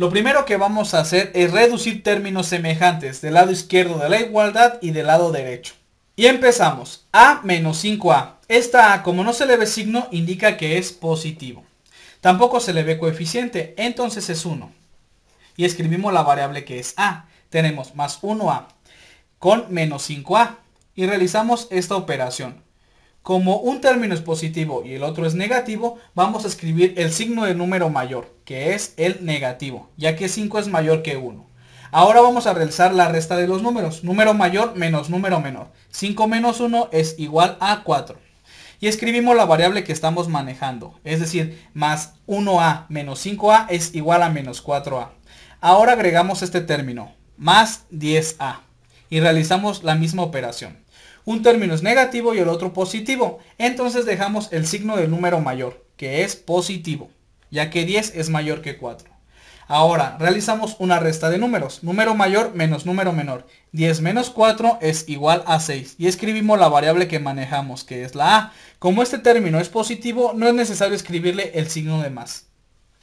Lo primero que vamos a hacer es reducir términos semejantes del lado izquierdo de la igualdad y del lado derecho. Y empezamos. A menos 5A. Esta A, como no se le ve signo, indica que es positivo. Tampoco se le ve coeficiente, entonces es 1. Y escribimos la variable que es A. Tenemos más 1A con menos 5A. Y realizamos esta operación. Como un término es positivo y el otro es negativo, vamos a escribir el signo de número mayor, que es el negativo, ya que 5 es mayor que 1. Ahora vamos a realizar la resta de los números. Número mayor menos número menor. 5 menos 1 es igual a 4. Y escribimos la variable que estamos manejando. Es decir, más 1a menos 5a es igual a menos 4a. Ahora agregamos este término, más 10a. Y realizamos la misma operación. Un término es negativo y el otro positivo. Entonces dejamos el signo del número mayor, que es positivo, ya que 10 es mayor que 4. Ahora, realizamos una resta de números. Número mayor menos número menor. 10 menos 4 es igual a 6. Y escribimos la variable que manejamos, que es la A. Como este término es positivo, no es necesario escribirle el signo de más.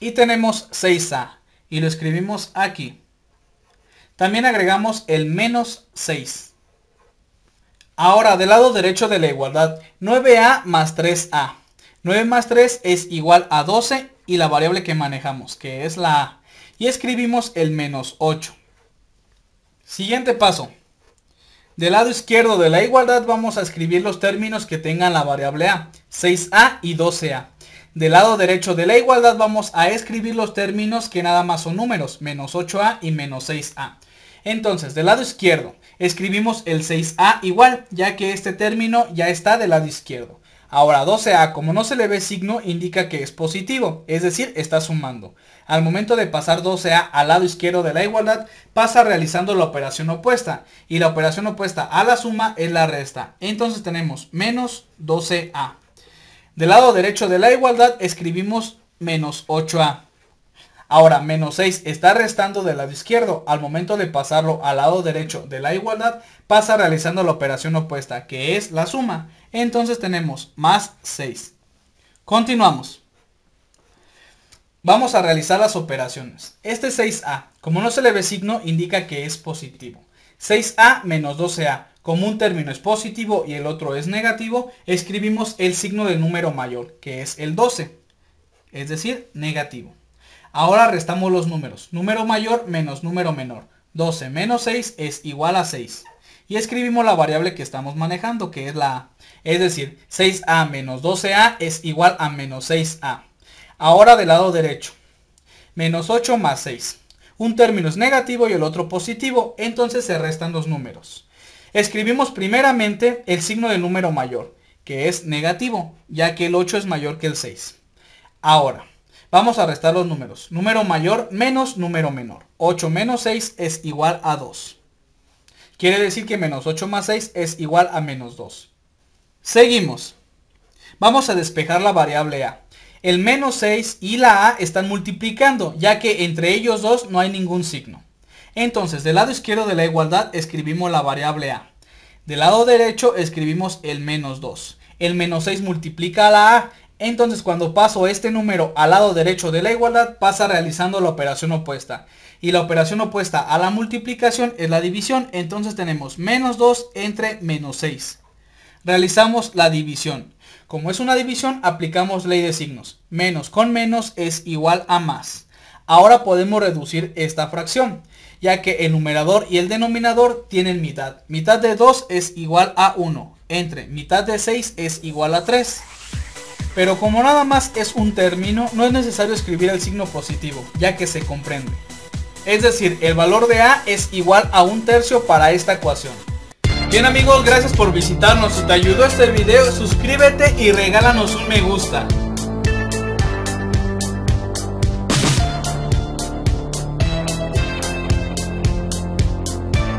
Y tenemos 6A. Y lo escribimos aquí. También agregamos el menos 6. Ahora, del lado derecho de la igualdad, 9a más 3a. 9 más 3 es igual a 12 y la variable que manejamos, que es la a. Y escribimos el menos 8. Siguiente paso. Del lado izquierdo de la igualdad vamos a escribir los términos que tengan la variable a, 6a y 12a. Del lado derecho de la igualdad vamos a escribir los términos que nada más son números, menos 8a y menos 6a. Entonces, del lado izquierdo, escribimos el 6A igual, ya que este término ya está del lado izquierdo. Ahora 12A, como no se le ve signo, indica que es positivo, es decir, está sumando. Al momento de pasar 12A al lado izquierdo de la igualdad, pasa realizando la operación opuesta. Y la operación opuesta a la suma es la resta. Entonces tenemos menos 12A. Del lado derecho de la igualdad escribimos menos 8A. Ahora, menos 6 está restando del lado izquierdo. Al momento de pasarlo al lado derecho de la igualdad, pasa realizando la operación opuesta, que es la suma. Entonces tenemos más 6. Continuamos. Vamos a realizar las operaciones. Este 6A, como no se le ve signo, indica que es positivo. 6A menos 12A, como un término es positivo y el otro es negativo, escribimos el signo del número mayor, que es el 12, es decir, negativo. Ahora restamos los números. Número mayor menos número menor. 12 menos 6 es igual a 6. Y escribimos la variable que estamos manejando, que es la A. Es decir, 6A menos 12A es igual a menos 6A. Ahora del lado derecho. Menos 8 más 6. Un término es negativo y el otro positivo, entonces se restan los números. Escribimos primeramente el signo del número mayor, que es negativo, ya que el 8 es mayor que el 6. Ahora, Vamos a restar los números. Número mayor menos número menor. 8 menos 6 es igual a 2. Quiere decir que menos 8 más 6 es igual a menos 2. Seguimos. Vamos a despejar la variable A. El menos 6 y la A están multiplicando, ya que entre ellos dos no hay ningún signo. Entonces, del lado izquierdo de la igualdad escribimos la variable A. Del lado derecho escribimos el menos 2. El menos 6 multiplica la A, entonces cuando paso este número al lado derecho de la igualdad pasa realizando la operación opuesta. Y la operación opuesta a la multiplicación es la división. Entonces tenemos menos 2 entre menos 6. Realizamos la división. Como es una división aplicamos ley de signos. Menos con menos es igual a más. Ahora podemos reducir esta fracción. Ya que el numerador y el denominador tienen mitad. Mitad de 2 es igual a 1. Entre mitad de 6 es igual a 3. Pero como nada más es un término, no es necesario escribir el signo positivo, ya que se comprende. Es decir, el valor de A es igual a un tercio para esta ecuación. Bien amigos, gracias por visitarnos. Si te ayudó este video, suscríbete y regálanos un me gusta.